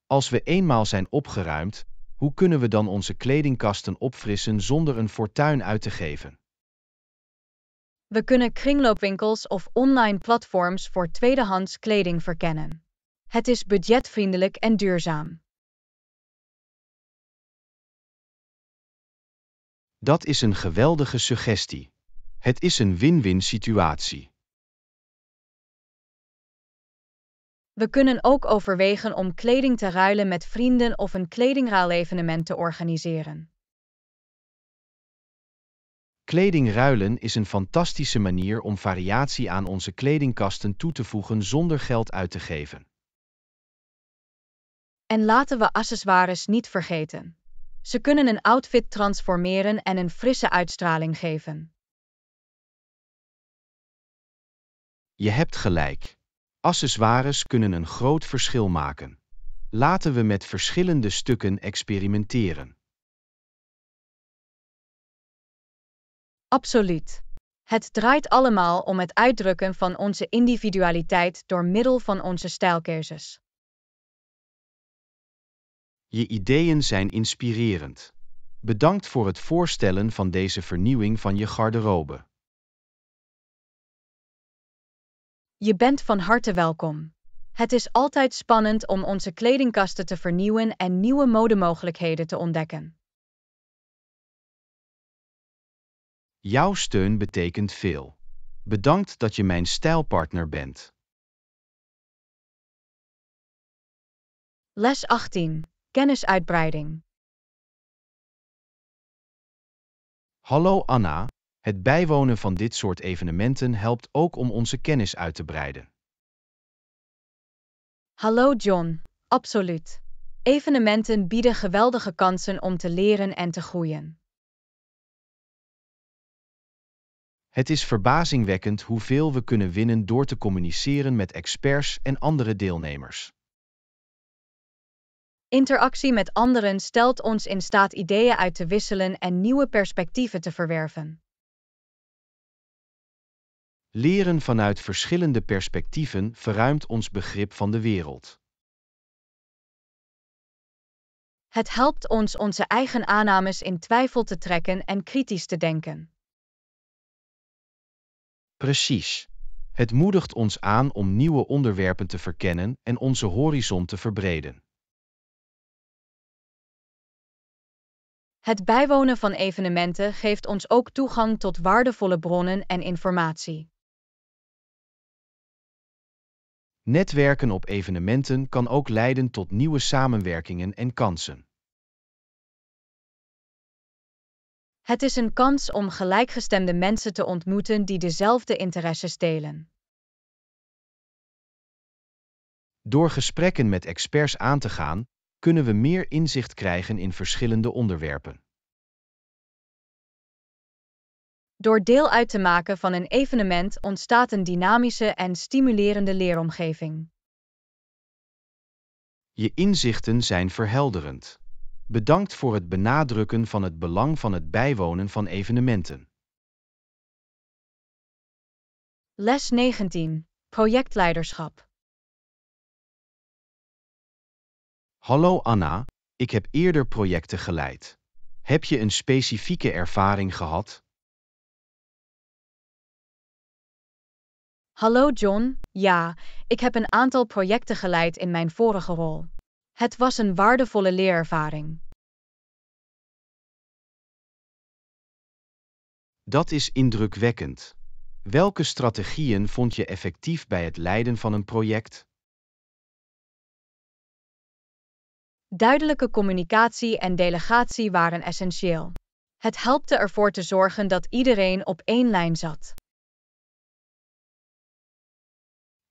Als we eenmaal zijn opgeruimd, hoe kunnen we dan onze kledingkasten opfrissen zonder een fortuin uit te geven? We kunnen kringloopwinkels of online platforms voor tweedehands kleding verkennen. Het is budgetvriendelijk en duurzaam. Dat is een geweldige suggestie. Het is een win-win situatie. We kunnen ook overwegen om kleding te ruilen met vrienden of een kledingruilevenement te organiseren. Kleding ruilen is een fantastische manier om variatie aan onze kledingkasten toe te voegen zonder geld uit te geven. En laten we accessoires niet vergeten. Ze kunnen een outfit transformeren en een frisse uitstraling geven. Je hebt gelijk. Accessoires kunnen een groot verschil maken. Laten we met verschillende stukken experimenteren. Absoluut. Het draait allemaal om het uitdrukken van onze individualiteit door middel van onze stijlkeuzes. Je ideeën zijn inspirerend. Bedankt voor het voorstellen van deze vernieuwing van je garderobe. Je bent van harte welkom. Het is altijd spannend om onze kledingkasten te vernieuwen en nieuwe modemogelijkheden te ontdekken. Jouw steun betekent veel. Bedankt dat je mijn stijlpartner bent. Les 18. Kennisuitbreiding. Hallo Anna, het bijwonen van dit soort evenementen helpt ook om onze kennis uit te breiden. Hallo John, absoluut. Evenementen bieden geweldige kansen om te leren en te groeien. Het is verbazingwekkend hoeveel we kunnen winnen door te communiceren met experts en andere deelnemers. Interactie met anderen stelt ons in staat ideeën uit te wisselen en nieuwe perspectieven te verwerven. Leren vanuit verschillende perspectieven verruimt ons begrip van de wereld. Het helpt ons onze eigen aannames in twijfel te trekken en kritisch te denken. Precies. Het moedigt ons aan om nieuwe onderwerpen te verkennen en onze horizon te verbreden. Het bijwonen van evenementen geeft ons ook toegang tot waardevolle bronnen en informatie. Netwerken op evenementen kan ook leiden tot nieuwe samenwerkingen en kansen. Het is een kans om gelijkgestemde mensen te ontmoeten die dezelfde interesses delen. Door gesprekken met experts aan te gaan, kunnen we meer inzicht krijgen in verschillende onderwerpen. Door deel uit te maken van een evenement ontstaat een dynamische en stimulerende leeromgeving. Je inzichten zijn verhelderend. Bedankt voor het benadrukken van het belang van het bijwonen van evenementen. Les 19. Projectleiderschap. Hallo Anna, ik heb eerder projecten geleid. Heb je een specifieke ervaring gehad? Hallo John, ja, ik heb een aantal projecten geleid in mijn vorige rol. Het was een waardevolle leerervaring. Dat is indrukwekkend. Welke strategieën vond je effectief bij het leiden van een project? Duidelijke communicatie en delegatie waren essentieel. Het helpte ervoor te zorgen dat iedereen op één lijn zat.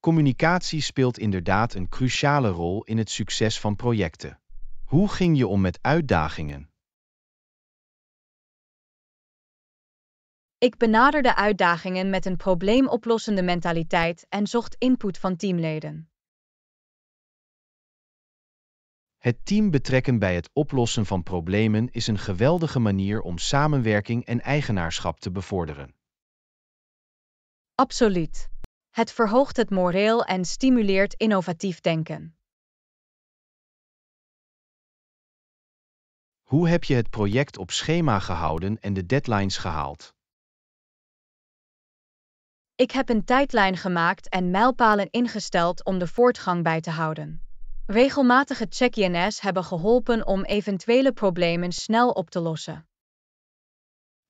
Communicatie speelt inderdaad een cruciale rol in het succes van projecten. Hoe ging je om met uitdagingen? Ik benaderde uitdagingen met een probleemoplossende mentaliteit en zocht input van teamleden. Het team betrekken bij het oplossen van problemen is een geweldige manier om samenwerking en eigenaarschap te bevorderen. Absoluut. Het verhoogt het moreel en stimuleert innovatief denken. Hoe heb je het project op schema gehouden en de deadlines gehaald? Ik heb een tijdlijn gemaakt en mijlpalen ingesteld om de voortgang bij te houden. Regelmatige check-ins hebben geholpen om eventuele problemen snel op te lossen.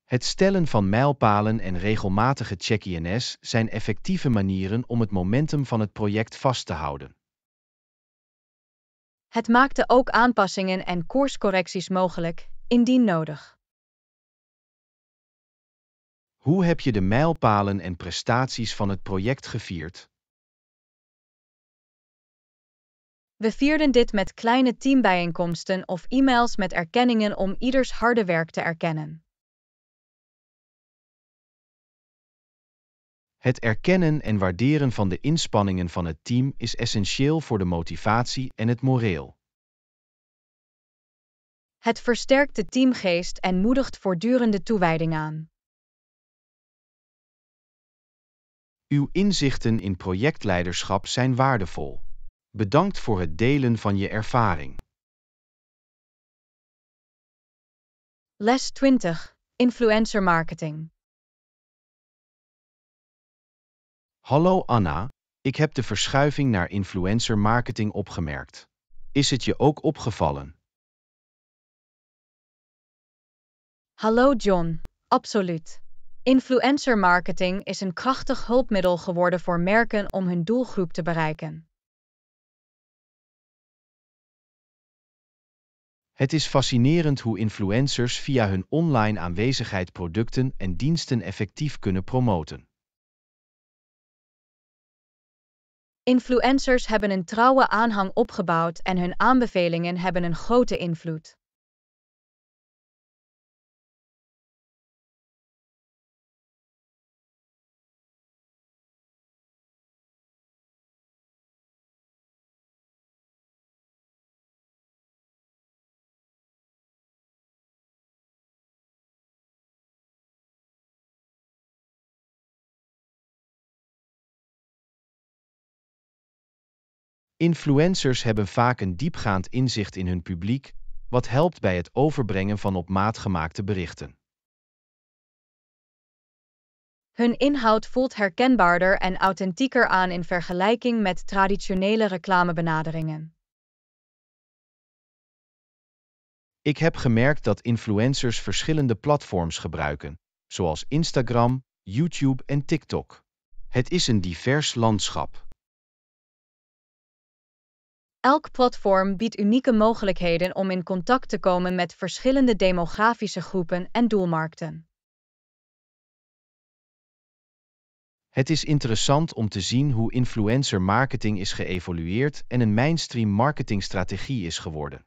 Het stellen van mijlpalen en regelmatige check-ins zijn effectieve manieren om het momentum van het project vast te houden. Het maakte ook aanpassingen en koerscorrecties mogelijk, indien nodig. Hoe heb je de mijlpalen en prestaties van het project gevierd? We vierden dit met kleine teambijeenkomsten of e-mails met erkenningen om ieders harde werk te erkennen. Het erkennen en waarderen van de inspanningen van het team is essentieel voor de motivatie en het moreel. Het versterkt de teamgeest en moedigt voortdurende toewijding aan. Uw inzichten in projectleiderschap zijn waardevol. Bedankt voor het delen van je ervaring. Les 20. Influencer marketing. Hallo Anna, ik heb de verschuiving naar influencer marketing opgemerkt. Is het je ook opgevallen? Hallo John, absoluut. Influencer marketing is een krachtig hulpmiddel geworden voor merken om hun doelgroep te bereiken. Het is fascinerend hoe influencers via hun online aanwezigheid producten en diensten effectief kunnen promoten. Influencers hebben een trouwe aanhang opgebouwd en hun aanbevelingen hebben een grote invloed. Influencers hebben vaak een diepgaand inzicht in hun publiek, wat helpt bij het overbrengen van op maat gemaakte berichten. Hun inhoud voelt herkenbaarder en authentieker aan in vergelijking met traditionele reclamebenaderingen. Ik heb gemerkt dat influencers verschillende platforms gebruiken, zoals Instagram, YouTube en TikTok. Het is een divers landschap. Elk platform biedt unieke mogelijkheden om in contact te komen met verschillende demografische groepen en doelmarkten. Het is interessant om te zien hoe influencer marketing is geëvolueerd en een mainstream marketingstrategie is geworden.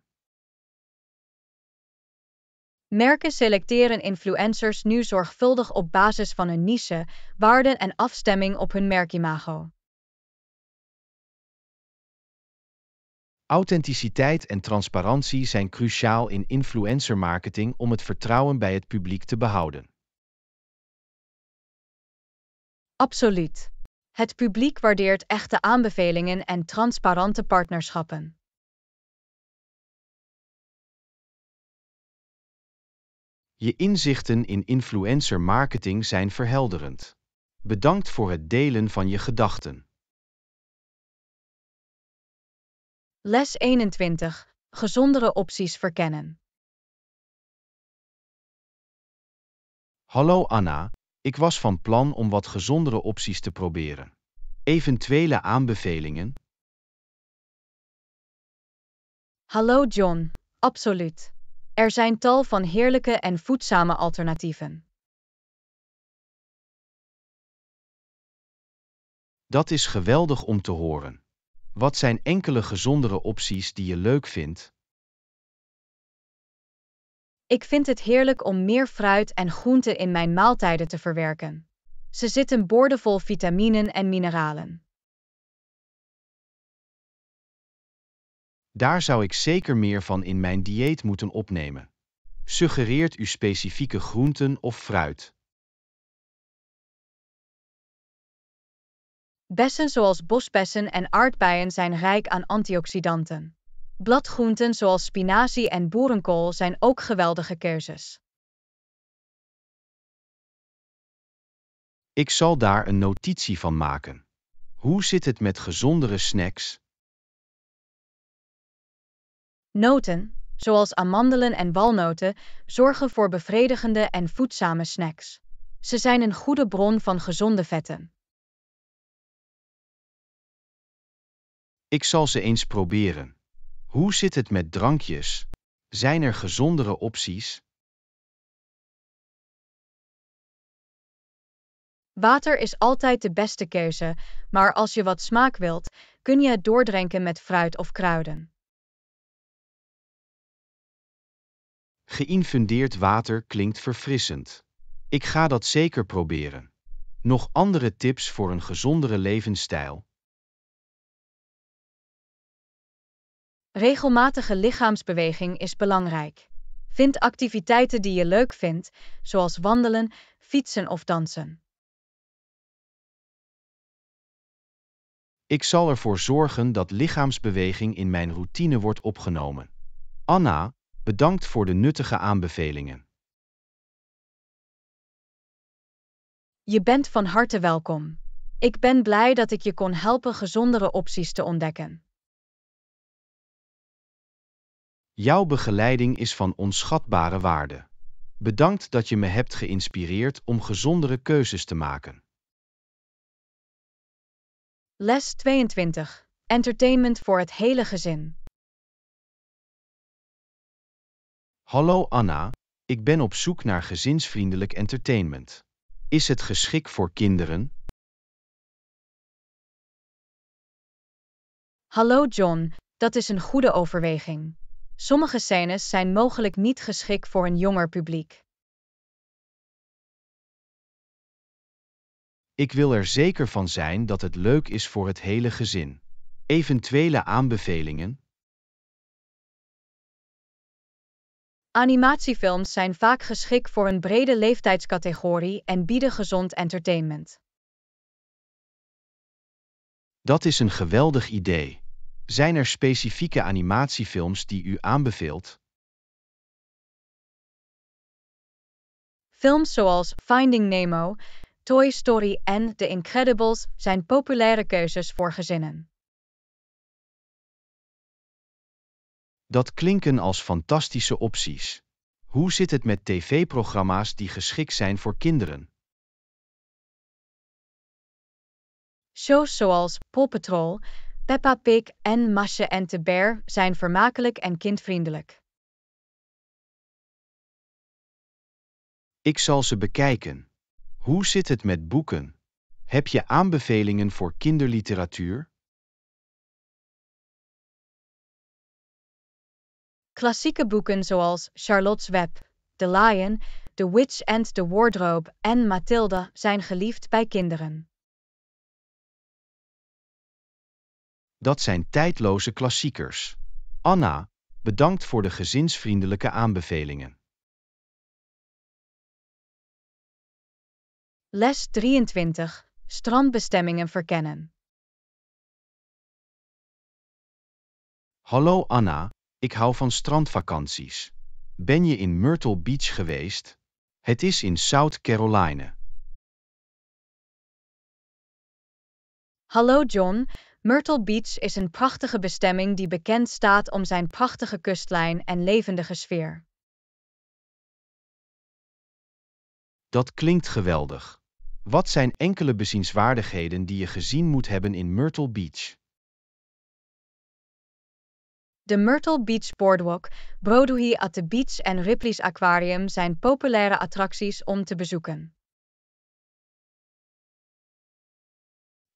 Merken selecteren influencers nu zorgvuldig op basis van hun niche, waarden en afstemming op hun merkimago. Authenticiteit en transparantie zijn cruciaal in influencer marketing om het vertrouwen bij het publiek te behouden. Absoluut. Het publiek waardeert echte aanbevelingen en transparante partnerschappen. Je inzichten in influencer marketing zijn verhelderend. Bedankt voor het delen van je gedachten. Les 21. Gezondere opties verkennen. Hallo Anna, ik was van plan om wat gezondere opties te proberen. Eventuele aanbevelingen? Hallo John, absoluut. Er zijn tal van heerlijke en voedzame alternatieven. Dat is geweldig om te horen. Wat zijn enkele gezondere opties die je leuk vindt? Ik vind het heerlijk om meer fruit en groenten in mijn maaltijden te verwerken. Ze zitten boordevol vitaminen en mineralen. Daar zou ik zeker meer van in mijn dieet moeten opnemen. Suggereert u specifieke groenten of fruit? Bessen zoals bosbessen en aardbeien zijn rijk aan antioxidanten. Bladgroenten zoals spinazie en boerenkool zijn ook geweldige keuzes. Ik zal daar een notitie van maken. Hoe zit het met gezondere snacks? Noten, zoals amandelen en walnoten, zorgen voor bevredigende en voedzame snacks. Ze zijn een goede bron van gezonde vetten. Ik zal ze eens proberen. Hoe zit het met drankjes? Zijn er gezondere opties? Water is altijd de beste keuze, maar als je wat smaak wilt, kun je het doordrenken met fruit of kruiden. Geïnfundeerd water klinkt verfrissend. Ik ga dat zeker proberen. Nog andere tips voor een gezondere levensstijl? Regelmatige lichaamsbeweging is belangrijk. Vind activiteiten die je leuk vindt, zoals wandelen, fietsen of dansen. Ik zal ervoor zorgen dat lichaamsbeweging in mijn routine wordt opgenomen. Anna, bedankt voor de nuttige aanbevelingen. Je bent van harte welkom. Ik ben blij dat ik je kon helpen gezondere opties te ontdekken. Jouw begeleiding is van onschatbare waarde. Bedankt dat je me hebt geïnspireerd om gezondere keuzes te maken. Les 22. Entertainment voor het hele gezin. Hallo Anna, ik ben op zoek naar gezinsvriendelijk entertainment. Is het geschikt voor kinderen? Hallo John, dat is een goede overweging. Sommige scènes zijn mogelijk niet geschikt voor een jonger publiek. Ik wil er zeker van zijn dat het leuk is voor het hele gezin. Eventuele aanbevelingen? Animatiefilms zijn vaak geschikt voor een brede leeftijdscategorie en bieden gezond entertainment. Dat is een geweldig idee. Zijn er specifieke animatiefilms die u aanbeveelt? Films zoals Finding Nemo, Toy Story en The Incredibles zijn populaire keuzes voor gezinnen. Dat klinken als fantastische opties. Hoe zit het met tv-programma's die geschikt zijn voor kinderen? Shows zoals Paw Patrol, Peppa Pig en Masje en the Bear zijn vermakelijk en kindvriendelijk. Ik zal ze bekijken. Hoe zit het met boeken? Heb je aanbevelingen voor kinderliteratuur? Klassieke boeken zoals Charlotte's Web, The Lion, The Witch and the Wardrobe en Matilda zijn geliefd bij kinderen. dat zijn tijdloze klassiekers. Anna, bedankt voor de gezinsvriendelijke aanbevelingen. Les 23. Strandbestemmingen verkennen. Hallo Anna, ik hou van strandvakanties. Ben je in Myrtle Beach geweest? Het is in South Carolina. Hallo John, Myrtle Beach is een prachtige bestemming die bekend staat om zijn prachtige kustlijn en levendige sfeer. Dat klinkt geweldig. Wat zijn enkele bezienswaardigheden die je gezien moet hebben in Myrtle Beach? De Myrtle Beach Boardwalk, Broadway at the Beach en Ripley's Aquarium zijn populaire attracties om te bezoeken.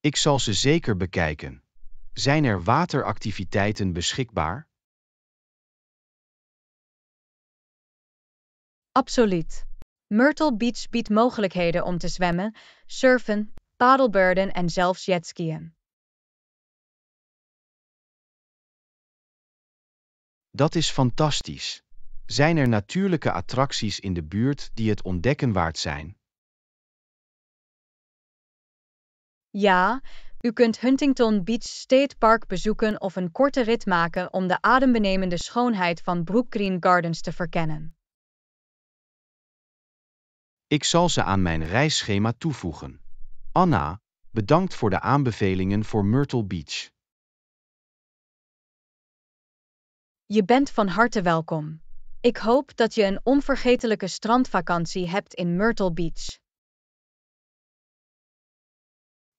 Ik zal ze zeker bekijken. Zijn er wateractiviteiten beschikbaar? Absoluut. Myrtle Beach biedt mogelijkheden om te zwemmen, surfen, padelbeurden en zelfs jetskiën. Dat is fantastisch. Zijn er natuurlijke attracties in de buurt die het ontdekken waard zijn? Ja, u kunt Huntington Beach State Park bezoeken of een korte rit maken om de adembenemende schoonheid van Brook Green Gardens te verkennen. Ik zal ze aan mijn reisschema toevoegen. Anna, bedankt voor de aanbevelingen voor Myrtle Beach. Je bent van harte welkom. Ik hoop dat je een onvergetelijke strandvakantie hebt in Myrtle Beach.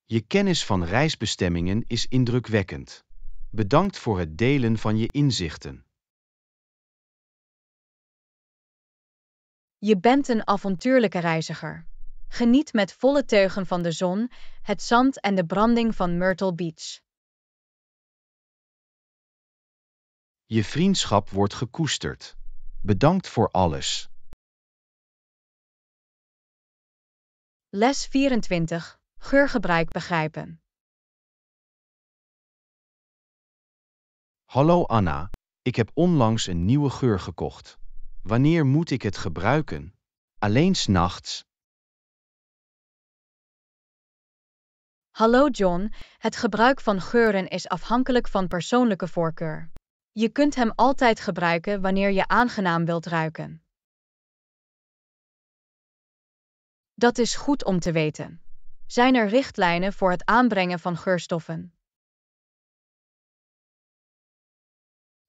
Je kennis van reisbestemmingen is indrukwekkend. Bedankt voor het delen van je inzichten. Je bent een avontuurlijke reiziger. Geniet met volle teugen van de zon, het zand en de branding van Myrtle Beach. Je vriendschap wordt gekoesterd. Bedankt voor alles. Les 24 Geurgebruik begrijpen. Hallo Anna, ik heb onlangs een nieuwe geur gekocht. Wanneer moet ik het gebruiken? Alleen nachts? Hallo John, het gebruik van geuren is afhankelijk van persoonlijke voorkeur. Je kunt hem altijd gebruiken wanneer je aangenaam wilt ruiken. Dat is goed om te weten zijn er richtlijnen voor het aanbrengen van geurstoffen.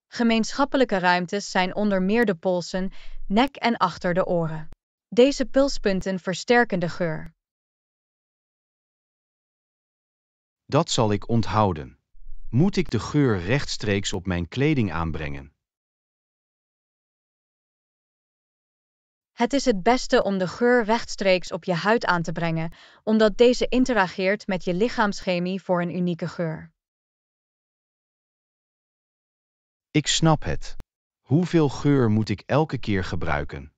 Gemeenschappelijke ruimtes zijn onder meer de polsen, nek en achter de oren. Deze pulspunten versterken de geur. Dat zal ik onthouden. Moet ik de geur rechtstreeks op mijn kleding aanbrengen? Het is het beste om de geur rechtstreeks op je huid aan te brengen, omdat deze interageert met je lichaamschemie voor een unieke geur. Ik snap het. Hoeveel geur moet ik elke keer gebruiken?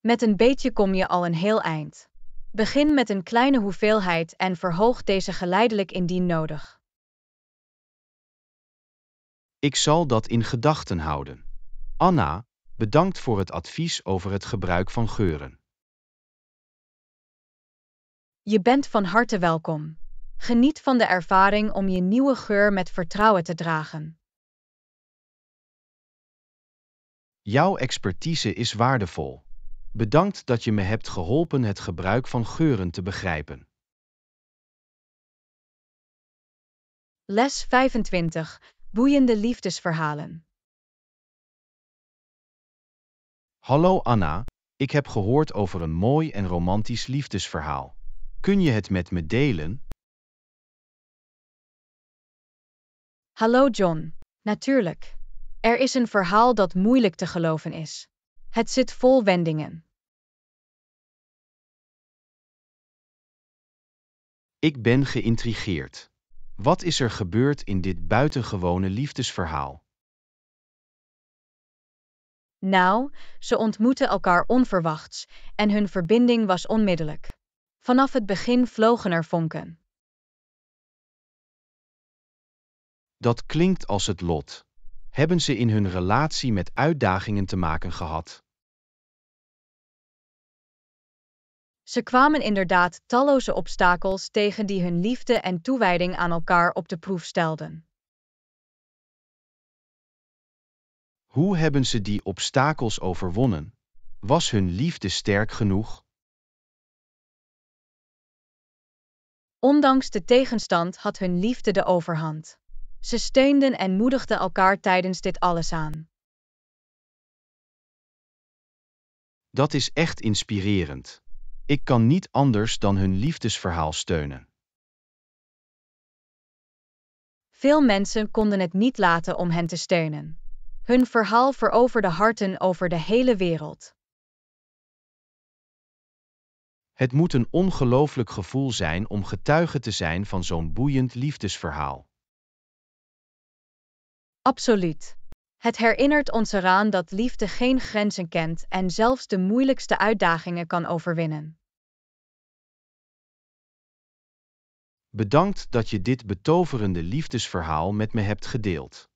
Met een beetje kom je al een heel eind. Begin met een kleine hoeveelheid en verhoog deze geleidelijk indien nodig. Ik zal dat in gedachten houden. Anna, bedankt voor het advies over het gebruik van geuren. Je bent van harte welkom. Geniet van de ervaring om je nieuwe geur met vertrouwen te dragen. Jouw expertise is waardevol. Bedankt dat je me hebt geholpen het gebruik van geuren te begrijpen. Les 25. Boeiende liefdesverhalen. Hallo Anna, ik heb gehoord over een mooi en romantisch liefdesverhaal. Kun je het met me delen? Hallo John, natuurlijk. Er is een verhaal dat moeilijk te geloven is. Het zit vol wendingen. Ik ben geïntrigeerd. Wat is er gebeurd in dit buitengewone liefdesverhaal? Nou, ze ontmoetten elkaar onverwachts en hun verbinding was onmiddellijk. Vanaf het begin vlogen er vonken. Dat klinkt als het lot. Hebben ze in hun relatie met uitdagingen te maken gehad? Ze kwamen inderdaad talloze obstakels tegen die hun liefde en toewijding aan elkaar op de proef stelden. Hoe hebben ze die obstakels overwonnen? Was hun liefde sterk genoeg? Ondanks de tegenstand had hun liefde de overhand. Ze steunden en moedigden elkaar tijdens dit alles aan. Dat is echt inspirerend. Ik kan niet anders dan hun liefdesverhaal steunen. Veel mensen konden het niet laten om hen te steunen. Hun verhaal veroverde harten over de hele wereld. Het moet een ongelooflijk gevoel zijn om getuige te zijn van zo'n boeiend liefdesverhaal. Absoluut. Het herinnert ons eraan dat liefde geen grenzen kent en zelfs de moeilijkste uitdagingen kan overwinnen. Bedankt dat je dit betoverende liefdesverhaal met me hebt gedeeld.